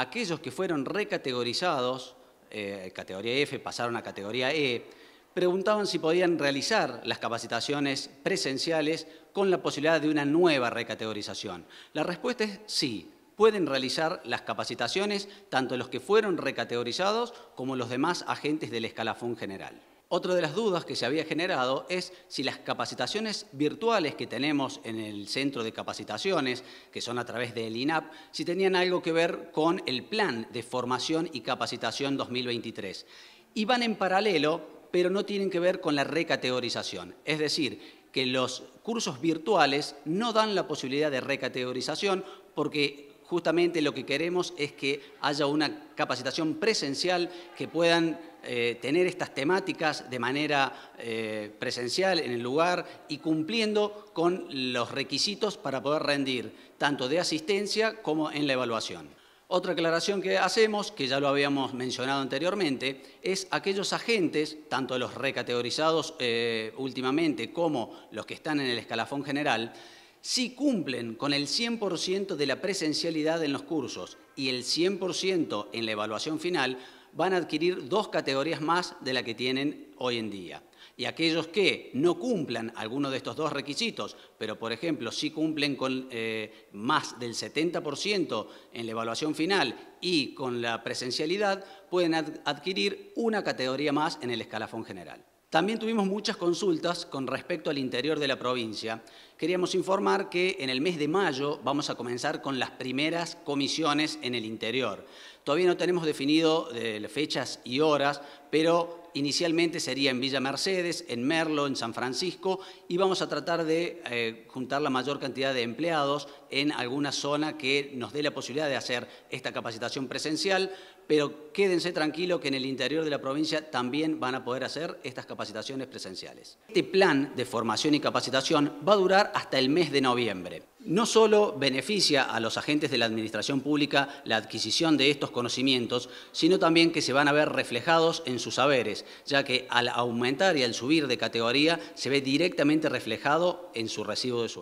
aquellos que fueron recategorizados, eh, categoría F, pasaron a categoría E, preguntaban si podían realizar las capacitaciones presenciales con la posibilidad de una nueva recategorización. La respuesta es sí, pueden realizar las capacitaciones tanto los que fueron recategorizados como los demás agentes del escalafón general. Otra de las dudas que se había generado es si las capacitaciones virtuales que tenemos en el centro de capacitaciones, que son a través del INAP, si tenían algo que ver con el plan de formación y capacitación 2023. Y van en paralelo, pero no tienen que ver con la recategorización. Es decir, que los cursos virtuales no dan la posibilidad de recategorización porque justamente lo que queremos es que haya una capacitación presencial que puedan eh, tener estas temáticas de manera eh, presencial en el lugar y cumpliendo con los requisitos para poder rendir tanto de asistencia como en la evaluación. Otra aclaración que hacemos, que ya lo habíamos mencionado anteriormente, es aquellos agentes, tanto los recategorizados eh, últimamente como los que están en el escalafón general, si cumplen con el 100% de la presencialidad en los cursos y el 100% en la evaluación final, van a adquirir dos categorías más de la que tienen hoy en día. Y aquellos que no cumplan alguno de estos dos requisitos, pero por ejemplo si cumplen con eh, más del 70% en la evaluación final y con la presencialidad, pueden adquirir una categoría más en el escalafón general. También tuvimos muchas consultas con respecto al interior de la provincia. Queríamos informar que en el mes de mayo vamos a comenzar con las primeras comisiones en el interior. Todavía no tenemos definido eh, fechas y horas, pero Inicialmente sería en Villa Mercedes, en Merlo, en San Francisco y vamos a tratar de eh, juntar la mayor cantidad de empleados en alguna zona que nos dé la posibilidad de hacer esta capacitación presencial, pero quédense tranquilos que en el interior de la provincia también van a poder hacer estas capacitaciones presenciales. Este plan de formación y capacitación va a durar hasta el mes de noviembre no solo beneficia a los agentes de la administración pública la adquisición de estos conocimientos, sino también que se van a ver reflejados en sus saberes, ya que al aumentar y al subir de categoría se ve directamente reflejado en su recibo de sueldo.